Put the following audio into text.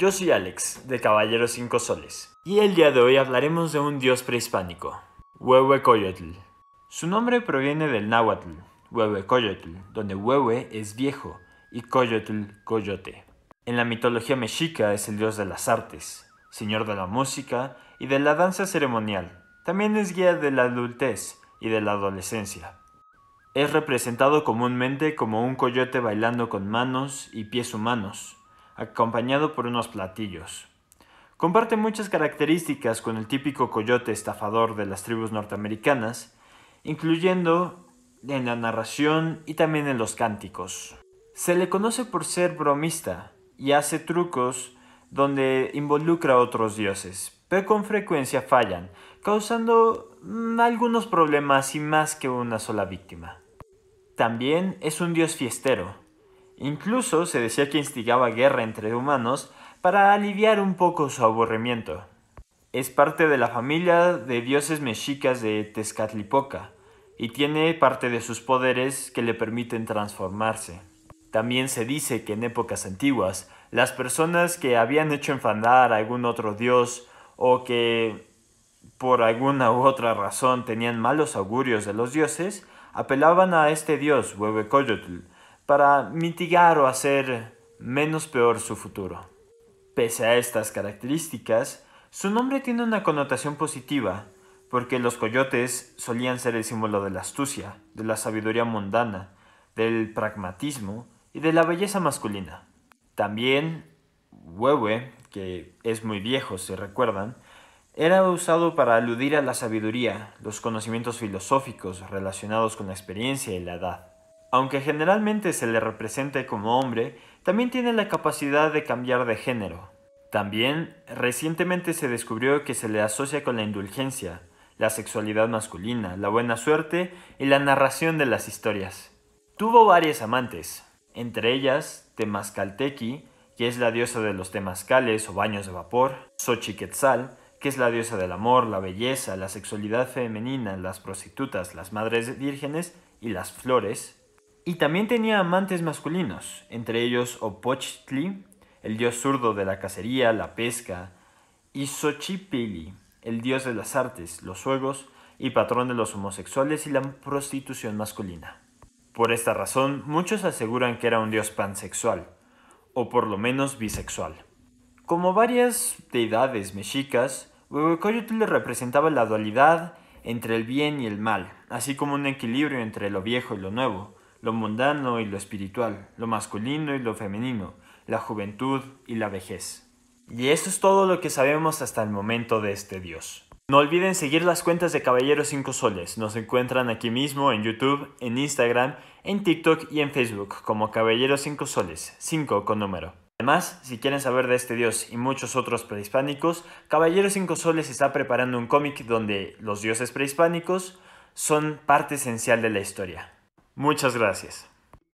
Yo soy Alex, de Caballeros 5 Soles, y el día de hoy hablaremos de un dios prehispánico, Coyotl. Su nombre proviene del náhuatl, Coyotl, donde Huehue es viejo y Coyotl, coyote. En la mitología mexica es el dios de las artes, señor de la música y de la danza ceremonial. También es guía de la adultez y de la adolescencia. Es representado comúnmente como un coyote bailando con manos y pies humanos, acompañado por unos platillos. Comparte muchas características con el típico coyote estafador de las tribus norteamericanas, incluyendo en la narración y también en los cánticos. Se le conoce por ser bromista y hace trucos donde involucra a otros dioses, pero con frecuencia fallan, causando algunos problemas y más que una sola víctima. También es un dios fiestero, Incluso se decía que instigaba guerra entre humanos para aliviar un poco su aburrimiento. Es parte de la familia de dioses mexicas de Tezcatlipoca y tiene parte de sus poderes que le permiten transformarse. También se dice que en épocas antiguas, las personas que habían hecho enfadar a algún otro dios o que por alguna u otra razón tenían malos augurios de los dioses, apelaban a este dios Huehuecoyotl para mitigar o hacer menos peor su futuro. Pese a estas características, su nombre tiene una connotación positiva, porque los coyotes solían ser el símbolo de la astucia, de la sabiduría mundana, del pragmatismo y de la belleza masculina. También, huehue, que es muy viejo, se recuerdan, era usado para aludir a la sabiduría, los conocimientos filosóficos relacionados con la experiencia y la edad. Aunque generalmente se le representa como hombre, también tiene la capacidad de cambiar de género. También recientemente se descubrió que se le asocia con la indulgencia, la sexualidad masculina, la buena suerte y la narración de las historias. Tuvo varias amantes, entre ellas Temascaltequi, que es la diosa de los temazcales o baños de vapor, Xochiquetzal, que es la diosa del amor, la belleza, la sexualidad femenina, las prostitutas, las madres vírgenes y las flores, y también tenía amantes masculinos, entre ellos Opochtli, el dios zurdo de la cacería, la pesca, y Xochipilli, el dios de las artes, los juegos y patrón de los homosexuales y la prostitución masculina. Por esta razón, muchos aseguran que era un dios pansexual, o por lo menos bisexual. Como varias deidades mexicas, Huehuecoyotl representaba la dualidad entre el bien y el mal, así como un equilibrio entre lo viejo y lo nuevo, lo mundano y lo espiritual, lo masculino y lo femenino, la juventud y la vejez. Y esto es todo lo que sabemos hasta el momento de este dios. No olviden seguir las cuentas de Caballero 5 Soles. Nos encuentran aquí mismo en YouTube, en Instagram, en TikTok y en Facebook como Caballero 5 Soles, 5 con número. Además, si quieren saber de este dios y muchos otros prehispánicos, Caballero 5 Soles está preparando un cómic donde los dioses prehispánicos son parte esencial de la historia. Muchas gracias.